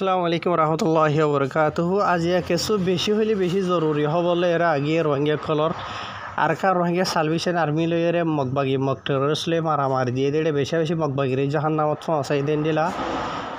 আসসালামু আলাইকুম রহমতুল্লাহ বরকাত আজি কেঁচু বেছি হ'লে বেছি জৰুৰী এরা আগে রোহিঙ্গা ৰোহিংগা কলৰ কার রোহিঙ্গা সার্ভিসেন আর্মি লয়েরে মগবাগি মগ টেরোরিস্টলে মারামারি দিয়ে দিয়ে বেশি বেশি মগবাগির জাহান নামত ফাঁসাই দেন দিলা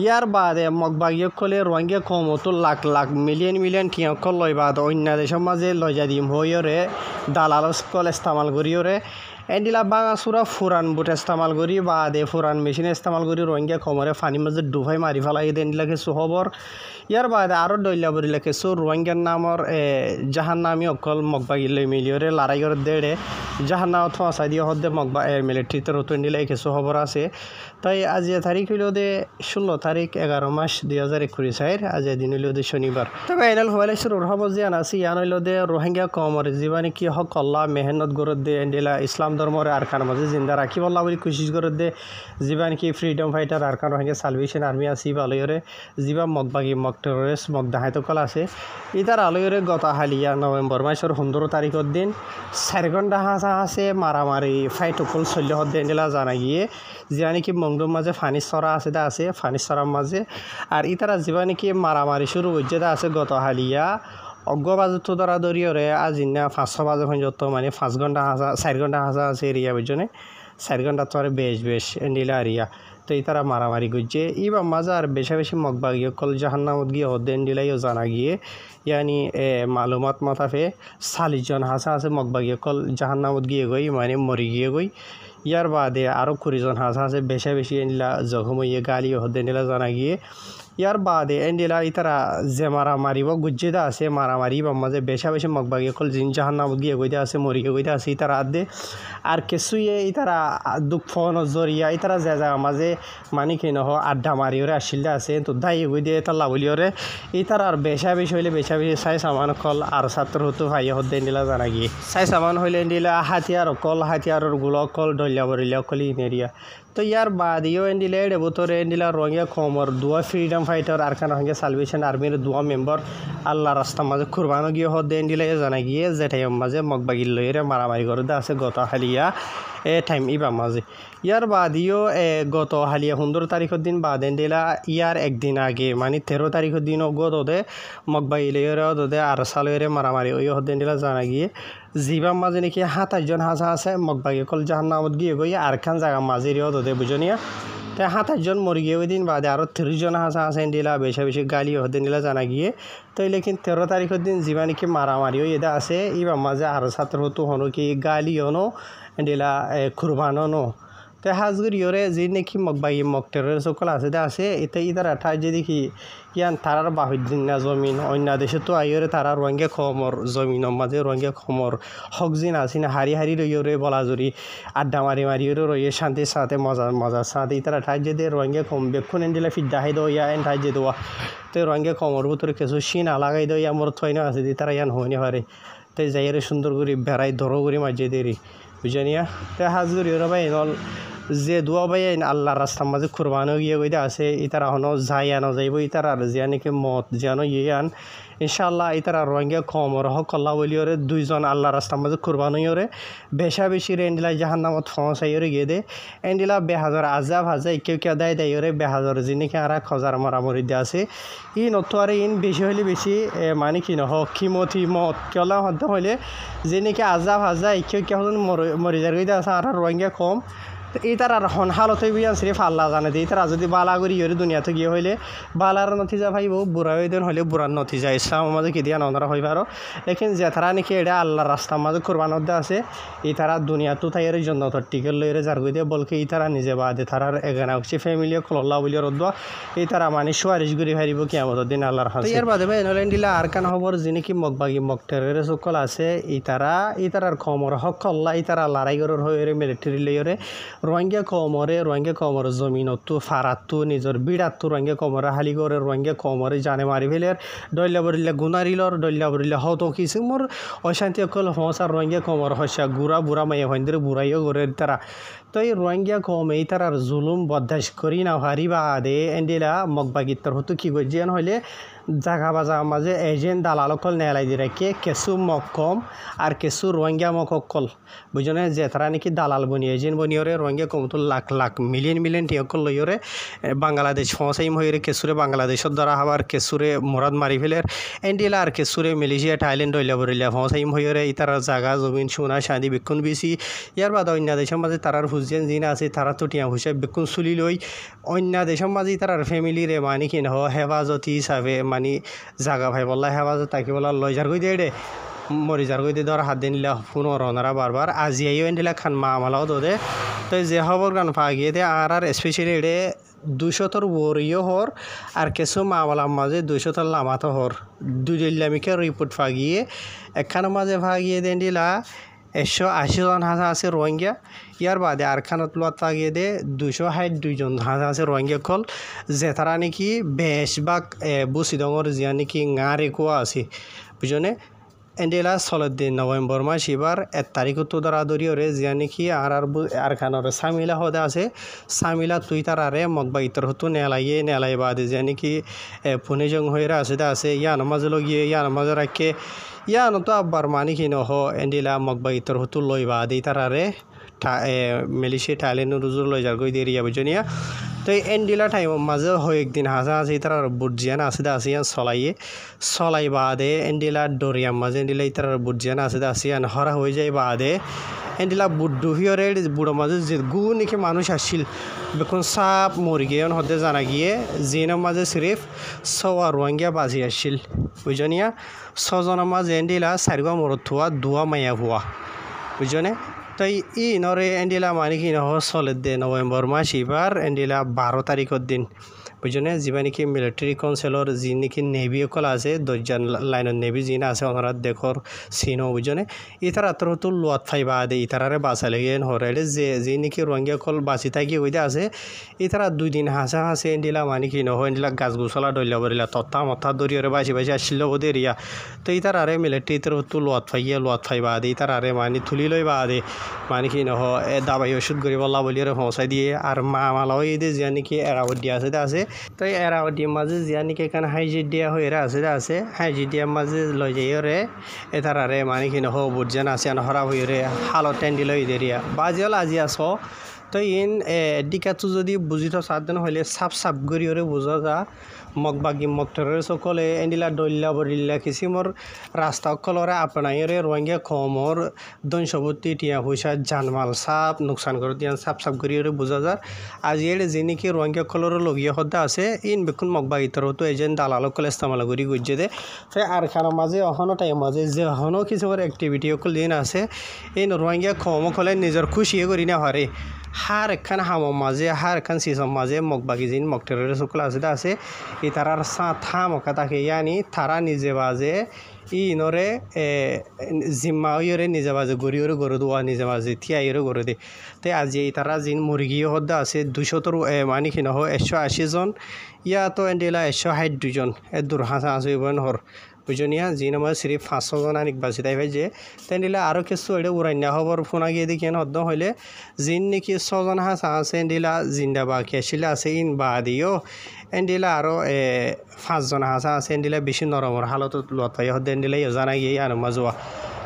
ইয়ার বাদে মগবাগি কলে রোহিঙ্গা কমতো লাখ লাখ মিলিয়ন মিলিয়ন কিয়ক লয় বাদ অন্য দেশের মাঝে লয় যা দিম হইরে দালাল কল ইস্তেমাল রে এডিলা বাঙাচুরা ফুরান বুট ইস্তেমাল করি বা দে ফুরান মেশিন ইস্তেমাল করি রোহিঙ্গা খমরে ফানি মাজে ডুবাই মারি ফেলাই দেনিলা কিছু খবর ইয়ার বাদে আরও দলিয়া বরিলা কিছু রোহিঙ্গার নামর জাহান নামি অকল মগবাগিলে মিলিয়রে লড়াইয়ের দেড়ে জাহান নাও থাসাই দিয়ে হদ্দে মগবা মিলিটারিতে রতুন দিলে কিছু খবর আছে তাই আজ তারিখ হইল দে ষোলো তারিখ এগারো মাস দুই হাজার একুশ চাইর আজ দিন হইল দে শনিবার তবে এনাল হওয়ালে সুর হব যে আনাসি ইয়ান হইল দে রোহিঙ্গা কমর জীবনে কি হক কল্লা মেহনত গরত দে এন্ডিলা ইসলাম ইসলাম ধর্মর আরকান মাঝে জিন্দা রাখি আল্লাহ বলে কুশিস করে দে জীবান নাকি ফ্রিডম ফাইটার আরকান ভাঙে সালভেশন আর্মি আছি আলয়রে মদ মগবাগি মগ টেরোরিস্ট মগ কল আছে ইতার আলয়রে গত হালিয়া নভেম্বর মাসের সতেরো তারিখের দিন চারি ঘন্টা হাসা আছে মারামারি ফাইটকল চল্লিশ দিন দিলা জানা গিয়ে যা নাকি মংডুর মাঝে ফানি সরা আছে দা আছে ফানি সরার মাঝে আর ইতারা যা নাকি মারামারি শুরু হয়েছে দা আছে গত হালিয়া অজ্ঞ দ্বারা দরিয়রে আজি না পাঁচশো বাজে পর্যন্ত মানে পাঁচ ঘন্টা হাসা চার ঘন্টা হাসা আছে এরিয়া বুঝনে চার ঘন্টা তো আর বেশ বেশ নীলা এরিয়া তো এই তারা মারামারি করছে ইবা মাজা আর বেশা বেশি মগবা গিয়ে কল জাহান্নামত গিয়ে হদ্দেন ডিলাইও জানা গিয়ে ইয়ানি এ মালুমাত মতাফে চালিশজন হাসা আছে মগবা গিয়ে কল জাহান্নামত গিয়ে গই মানে মরি গিয়ে গই ইয়ার বাদে আরও কুড়িজন হাসা আছে বেশা বেশি এনলা জখম হইয়ে গালিও হদ্দেন ডিলা জানা গিয়ে ইয়ার বাদে এন্ডিলা ইতারা যে মারামারি বা গুজ্জিদা আছে মারামারি বা মাঝে বেশা বেশি মগবাগি অকল জিন জাহান্নাম গিয়ে গইতে আছে মরিকে গইতে আছে ইতারা আদে আর কিছুয়ে ইতারা দুঃখ ফোন জরিয়া ইতারা যে জায়গা মাঝে মানি কি নহ আড্ডা মারি ওরে আসিলে আছে তো দাই গই দিয়ে তার লাভলি ওরে ইতারা আর বেশা বেশি হইলে বেশা বেশি সাই সামান কল আর ছাত্র হতো ভাই হতে এন্ডিলা জানা গিয়ে সাই সামান হইলে এন্ডিলা হাতিয়ার অকল হাতিয়ারের গুলো অকল ডলিয়া বরিলে অকল ইনেরিয়া तो यार बाद यो एंडिले डेबो तो रे एंडिला रोंगे खोमर दुआ फ्रीडम फाइटर आरखान हंगे सालवेशन आर्मीर दुआ मेम्बर আল্লাহ রাস্তা মাঝে কুরবানো গিয়ে হদ দেন দিলে জানা গিয়ে জেঠাই মাঝে মগবাগির লইরে মারামারি করে আছে গত হালিয়া টাইম ইবা মাঝে ইয়ার বাদিও গত হালিয়া সুন্দর তারিখের দিন বাদেন দিলা ইয়ার একদিন আগে মানে তেরো তারিখের দিন গত দে মগবাই ইলেয়রেও দে আর সালয়েরে মারামারি ওই হদ্দিন দিলা জানা গিয়ে জিবার মাঝে নাকি সাতাইশজন হাজা আছে মগবাই কল জাহান নামত গিয়ে গিয়ে আর খান জায়গা মাঝেরিও দে বুঝনিয়া তাই সাতাইশজন মরি গিয়ে ওই দিন বাদে আরও তিরিশজন হাসা আছে দিলা বেশি বেশি গালি হদিন দিলা জানা গিয়ে তো লেকিন তেরো তারিখের দিন যিমান নাকি মারামারিও এটা আছে ইবার মাঝে আরও ছাত্র হতো হনো কি গালি হনো ডেলা কুরবাননো তে হাজগুর ইয়রে যে নাকি মগ বাই মগ টেরোর সকল আছে দে আছে এটা ইতারা ঠাই যে দেখি ইয়ান তারার বাহির না জমিন অন্য দেশে তো আইয়রে তারা রোহিঙ্গা খমর জমিন মাঝে রোহিঙ্গা খমর হকজিন আসিন হারি হারি রইয়রে বলা জরি আড্ডা মারি মারি রয়ে শান্তির সাথে মজা মজার সাথে ইতারা ঠাই যে দে রোহিঙ্গা খম বেক্ষণ এন্ডিলা ফিড্ডা হাই দো ইয়া এন ঠাই যে দোয়া তো রোহিঙ্গা খমর ভিতরে কিছু সিন আলাগাই দো ইয়া মোর থইনা আছে দি তারা ইয়ান হইনি পারে তাই যাইয়ারে সুন্দর করে বেড়াই ধরো করে মাঝে দেরি বুঝানিয়া তে হাজুর ইউরোবাইন অল যে দোয়া বাইন আল্লাহ রাস্তার মাঝে কুরবানো গিয়ে কইতে আছে ইতারা হনো যাই আনো যাইব ইতার আর যে নাকি মত জিয়ানো ইয়ে আন ইনশাআল্লাহ ইতারা রোহিঙ্গা খমর কল্লা বলি ওরে দুইজন আল্লাহ রাস্তার মাঝে ওরে বেশা বেশি এন্ডিলা জাহান নামত ওরে গিয়ে দে এন্ডিলা বেহাজার আজাব হাজা কেউ কেউ দেয় ওরে বেহাজার জিনিস আর খজার মারামরি দিয়ে আছে ই নতুয়ারে ইন বেশি হলে বেশি মানে কি নহ কিমত মত কেলা হলে যে নাকি আজাব হাজা কেউ কেউ মরি যার আছে আর রোহিঙ্গা কম তো আর হন হালতে বুঝান শ্রী ফাল্লা জানে দিয়ে তারা যদি বালা করি ইয়ে দুনিয়া থেকে হইলে বালার যা ভাইব বুড়া হয়ে দিন হলে বুড়ার যায় ইসলাম মাঝে কি দিয়ে নন্দরা হইব পারো লেকিন জেঠারা নাকি এটা আল্লাহর রাস্তার মাঝে কোরবান অধ্যা আছে এই তারা দুনিয়া তো তাই এর জন্য তো টিকেল লইরে যার গই দিয়ে বলকে এই নিজে বাদে তারার এগানা হচ্ছে ফ্যামিলি খোলা বলি রদ্দা এই তারা মানে সুয়ারিশ গুরি হারিব কি আমাদের দিন আল্লাহর হাসি এর বাদে ভাই এনলাইন দিলা আর কান নাকি যিনি কি মগবাগি মগটের সকল আছে এই তারা এই তারার খমর হক খল্লা এই তারা লড়াই গরর হয়ে মিলিটারি লইরে রোহিঙ্গা কমরে রোহিঙ্গা কমর জমিনতো ফারাতো নিজের বিড়াতো রোহিঙ্গা কমরে হালি করে রোহিঙ্গা কমরে জানে মারি ফেলে দল্যা বরিল্লা গুণারিলর দল্যা বরিল্লা হত মোর অশান্তি অকল আর রোহিঙ্গা কমর হসা গুড়া বুড়া মাইয়া হইন্দ্রে বুড়াইও করে তারা তই রোহিঙ্গা তার আর জুলুম বদাস করি না হারি বা দে এন্ডিলা মগবাগিত্তর হতো কি যেন হইলে জাগা বাজা মাঝে এজেন্ট অকল নেলাই দিয়ে রাখে কেসু মগ কম আর কেসু রোহিঙ্গা মগ অকল বুঝনে যে তারা নাকি দালাল বনি এজেন্ট বনিয়রে রোহিঙ্গা তো লাখ লাখ মিলিয়ন মিলিয়ন টিয়কল ওরে বাংলাদেশ ফসাইম রে কেসুরে বাংলাদেশত দ্বারা হবার কেসুরে মোরাদ মারি ফেলে এন্ডিলা আর কেসুরে মালয়েশিয়া থাইল্যান্ড হইলা বরিলা ফসাইম হইরে ইতারা জাগা জমিন সোনা সাঁদি বিক্ষণ বেশি ইয়ার বাদ অন্য দেশের মাঝে তারার যেন জিনা আছে তারা তুটিয়া বেকুন চুলি লৈ অন্য দেশের মাঝে তার ফ্যামিলিরে মানে কি নহ হেফাজতি হিসাবে মানে জাগা ভাই বললা হেফাজত তাকে বলা লয় যার গই দে মরি যার গই দে ধর হাত দিন পুনর অরনারা বারবার আজি আইও দিলা খান মা তো দে তো যে হবর গান ফাগিয়ে দে আর আর স্পেশালি এডে দুশোতর ওরিও হর আর কিছু মামলার মাঝে দুশোতর লামাতো হর দুজল্লামিকে রিপোর্ট ফাগিয়ে একখান মাঝে ফাগিয়ে দেন দিলা একশো আশি জন হাজার আছে রোহিঙ্গা বাদে আরখানত লত লাগিয়ে দে দুইশো ষাট দুইজন আছে রোহিঙ্গা কল যে তারা নাকি বেশবাগ বুসিদঙর জিয়া নাকি গাঁরে কোয়া আছে বুঝনে এন্ডেলা চলত দিন নভেম্বর মাস এবার এক তারিখত দরি ওরে জিয়া নাকি আর আর আরখানর সামিলা হতে আছে সামিলা তুই তার আরে মতবা ইতর হতো নেলাইয়ে নেলাই বাদে জিয়া নাকি পুনে জং হইরা আছে দা আছে ইয়ান মাঝে লগিয়ে ইয়ান মাঝে রাখে ইয়ান তো আব্বার মানি কিনো হ এন্ডিলা মকবা ইতর হতো লই বাদে তার আরে মেলেছিয়া থাইলেণ্ড ৰোজৰ লৈ যাওঁ গৈ দেৰি যাব জনীয়া তই এণ্ডিলা ঠাই মাজে হৈ একদিন হাঁচা আছে তাৰ আৰু বুটজিয়ান আছে দা আছিয়ান চলায়ে চলাই বা দে এণ্ডিলা দৰিয়া মাজে এণ্ডিলা তাৰ আৰু বুটজিয়ান আছে দা আছিয়ান হৰা হৈ যায় বা দে এণ্ডিলা বুট দুহিয়ৰে বুটৰ মাজে যি গু নেকি মানুহ আছিল বেখন চাপ মৰিগেন সদায় জানাগিয়ে জিনৰ মাজে চিৰিফ চৱা ৰোৱাংগীয়া বাজি আছিল বুজনীয়া ছজনৰ মাজে এণ্ডিলা চাৰিগা মূৰত থোৱা দুৱা মায়া হোৱা বুজনে त यहाँ मलाई के सल्य दे नभेम्बर मास एबार एन्डिला बारो तारिखर दिन বুঝছেনে যিবা নেকি মিলিটারি কাউন্সিলর যি নেকি নেভি অকল আছে দৈজান লাইনের নেভি যিন আছে ওনারা দেখর সিনো বুঝছেনে ইতার আত্মতো লোয়াত ফাইবা দে ইতারারে বাঁচা লেগে হরাইলে যে যি নেকি রোহিঙ্গা অকল বাঁচি থাকি ওইদে আছে ইতাৰা দুই দিন হাসা হাসে এন্ডিলা মানে কি নহয় এন্ডিলা গাছ গোছলা ডলিয়া বরিলা তত্তা মত্তা দরিয়রে বাঁচি বাঁচি আসছিল ওদের ইয়া তো ইতার আরে মিলিটারি তো লোয়াত ফাইয়া লোয়াত ফাইবা দে ইতার আরে মানে তুলি বা দে মানে কি নহ এ দাবাই ওষুধ গরিব বুলি আৰু সঁচাই দিয়ে আর মা মালাও এই যে নেকি এৰাৱত দিয়া আছে আছে তো এৰা দি মাজে জীয়া নেকি এখন হাইজি দিয়া হৈ এৰা আছে দে আছে হাইজি দিয়া মাজে লৈ যায় ৰে মানে কি হ'ব বুট যেন আছে খৰাপ হৈ ৰে শালত টেণ্ডি লৈ দিয়া বাজি হ'ল আজি আছ তো ইন ডিকাটো যদি বুজি থ চাত হলে চাপ চাপ গৰিয়ৰে বুজা যা মগ বাগি মগ ধৰে চকলে এনিলা দল্যা বৰিলা কিচিমৰ ৰাস্তা কলৰে আপোনাৰে ৰোহিংগা কমৰ দৈনসৱতী তিয়া পইচা মাল চাপ লোকচান কৰোঁ তিয়া চাপ চাপ গৰিয়ৰে বুজা যা আজি এৰে যি নেকি ৰোহিংগা কলৰৰ লগীয়া সদ্দা আছে ইন বেকুন মগ বাগি তৰতো এজন দালালক কলে ইস্তেমাল কৰি গুজে দে ফে আৰখানা মাজে অহনো টাইম মাজে যে অহনো কিছুমান এক্টিভিটি অকল দিন আছে এই ৰোহিংগা কম নিজৰ খুচিয়ে কৰি নাহাৰে হার একখান হামর মাঝে হার একখান সিসম মাঝে মগ বাকি জিন মগ টেরোরে শুক্ল আসিদা আছে ই তারার সাঁথা মকা তাকে ইয়ানি তারা নিজে বাজে ইনরে জিম্মা ইয়রে নিজে বাজে গরিয়রে গরু দোয়া নিজে বাজে থিয়াইরে গরু দে তে আজি এই তারা জিন মুরগিও হদ্দা আছে দুশোতর মানি কিনা হয় একশো আশি জন ইয়া তো এন্ডিলা একশো ষাট দুজন এ দূর হাসা আসবে হর বুঝনিয়া যি নামাজ সিরি পাঁচশো জন আনিক বাসি যে তেনে নিলে আরও কিছু এটা উড়াইনা হবর ফোনা গিয়ে দেখি হদ্দ হইলে জিন নাকি ছজন হাস আছে এন্ডিলা জিন্দা বা আসিলে আছে ইন বা দিও এন্ডিলা আরও পাঁচজন হাসা আছে এন্ডিলা বেশি নরমর হালত লতাই হতে এন্ডিলা জানা গিয়ে আর মাজুয়া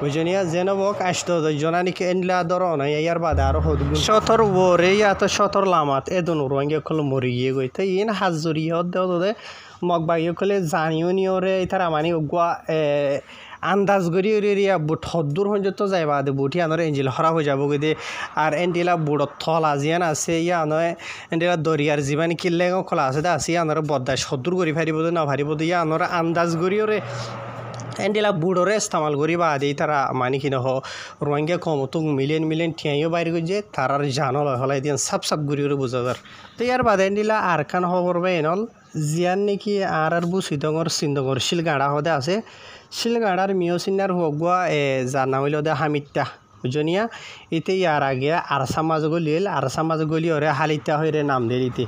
বুঝনিয়া যেন বক আসতো নাকি এনলা দরন ইয়ার বাদে আর হদগুন সতর ওরে ইয়াত সতর লামাত এদন রঙ্গে খল মরি গিয়ে গই তো ইন হাত হতে হদ্দে কলে জানিও রে ইতারা মানে গুয়া আন্দাজ করি এরিয়া বুট হদ্দুর হঞ্জত যাইবা দে বুটি আনরে এঞ্জিল হরা হয়ে যাব গদি আর এন্টিলা বুড়ত থল আজিয়ান আছে ইয়া নয় এন্টিলা দরিয়ার জীবান কিল্লে খোলা আছে দা আছে আনরে বদ্দা সদ্দুর করি ফারিব না ফারিব ইয়া আনরে আন্দাজ করিও রে एंडिला बुडोरे इस्तेमाल करी बादे तारा मानी कि नह रोहिंग्या মিলিয়ন तुम मिलियन मिलियन ठियाइयो बाहर गजे तारार जान हलाई दिन सब सब गुरी बुझादार तो यार बाद एंडिला आरखान खबर बे एनल জিয়ার নাকি আর আর বু সিদঙর সিন্দঙর শিলগাড়া হদে আছে শিলগাড়ার মিয় সিনার হগুয়া এ জানা হইল দে হামিত্যা বুঝনিয়া ইতে ইয়ার আগে আরসা মাছ গলিল আরসা মাছ গলি ওরে হালিতা হইরে নাম দিয়ে দিতে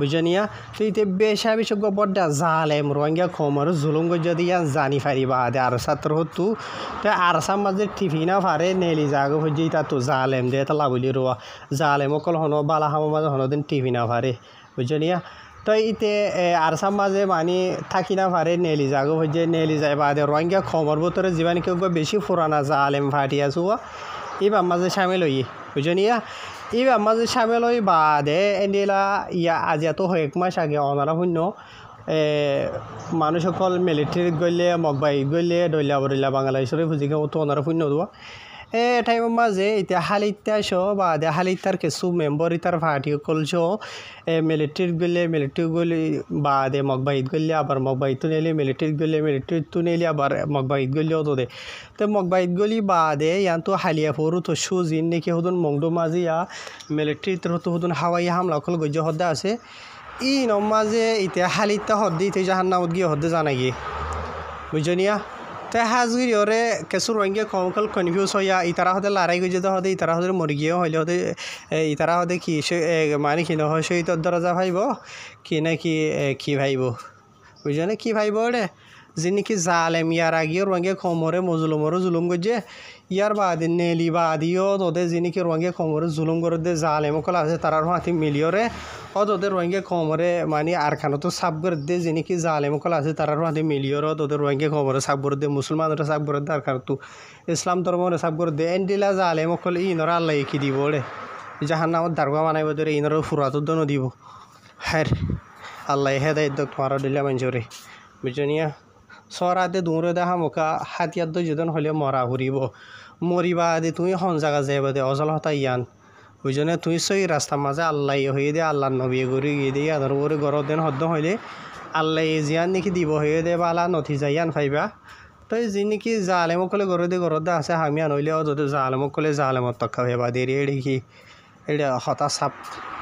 বুঝনিয়া তো ইতে বেশা বিশজ্ঞ বড্ডা জালেম রোহিঙ্গা খমর জুলুম যদি জানি ফারিবা দে আর ছাত্র হতু তো আর মাঝে টিফিনা ফারে নেলি জাগো হজি তা তো জালেম দে তা লাভলি রোয়া জালেম অকল হন বালা হামা মাঝে হনদিন টিফিনা ফারে বুঝনিয়া তো ইতে আরসাম মাঝে মানি থাকি না পারে নেলি যাগো যে নেলি যায় বাদে রোহিঙ্গা খমর বোতরে জীবান কেউ বেশি ফুরানা জালেম ফাটিয়াছো এবার মাঝে সামিল হইয়ে বুঝনিয়া এইবার মাঝে বা দে এন্ডিলা ইয়া আজিয়াতো এক মাস আগে অনারা শূন্য মানুষ সকল মিলিটাৰীত গ'লে মগবাহীত গ'লে দলীয়া বদলীয়া বাংলাদেশৰে ফুজিকে তো অনাৰ শূন্য দিব এ ঠাইম মাঝে ইতিয়া হালিত্যা শো বা দে হালিত্যার কিছু মেম্বর ইতার ফাটিকল এ মিলিটারির গলে মিলিটারি গলি বা দে মগবাহিত গেলে আবার মগবাহিত নেলি মিলিটারি গলে মিলিটারি তু নেলি আবার মগবাহিত গেলেও তো দে তো মগবাহিত গলি বা দে ইয়ান তো হালিয়া ফরু তো সু জিন নাকি হদুন মগডো মাঝে ইয়া মিলিটারি তো হদুন হাওয়াই হামলা কল গজ্য হদ্দা আছে ই নমাজে ইতিয়া হালিত্যা হদ্দি ইতে জাহান্নামত গিয়ে হদ্দে জানাগি বুঝনিয়া তে হাজগির ওরে কেসু রোহিঙ্গে কমকল কনফিউজ হইয়া ইতারা হতে লড়াই গিয়ে যেতে হতে ইতারা হতে মরগিয়েও হইলে হতে ইতারা হতে কি মানে কি নহয় সেই তোর দরজা ভাইব কি না কি কি ভাইব বুঝলে কি ভাইব ওরে যে নাকি জালেম ইয়ার আগে রোয়াঙ্গে খমরে মজলুমরে জুলুম করছে ইয়ার বাদে নেলি বাদিও তোদের যে নাকি রোয়াঙ্গে খমরে জুলুম করে দে জালেম কল আছে তারার হাতি মিলিয়রে ও তোদের রোয়াঙ্গে খমরে মানে আরখানো তো সাব করে দে যে নাকি জালেম কল আছে তারার হাতি মিলিয়রে তোদের রোয়াঙ্গে খমরে সাব করে দে মুসলমানরা সাব করে দে আরখানো তো ইসলাম ধর্মরে সাব করে দে এন্ডিলা জালেম কল ইনরা আল্লাহ কি দিব রে জাহান নামত দারগা বানাইব দে ইনরা ফুরাতো দনো দিব হ্যাঁ আল্লাহ হেদায়ত তোমার দিলাম জোরে বুঝনিয়া চৰাতে দূৰে দেখা মুখা হাতিয়াত দৈ যোজন হ'লে মৰা ঘূৰিব মৰিবা দে তুমি সন জাগা যাবা দে অজল হতা ইয়ান বুঝনে তুই সই ৰাস্তাৰ মাজে আল্লাহ হৈয়ে দে আল্লাহ নবী ঘূৰি গিয়ে দিয়ে আদর করে গরর দেন হদ্দ হলে আল্লাহ জীয়ান নেকি দিব হৈয়ে দে বা আল্লাহ নথি যায় ইয়ান ফাইবা তই যি নেকি জালেমক ক'লে গৰু দে ঘৰত আছে হামিয়ান নহ'লে যদি জালেমক ক'লে জালেমত টকা ভাবা দেৰি দেখি এতিয়া হতা চাপ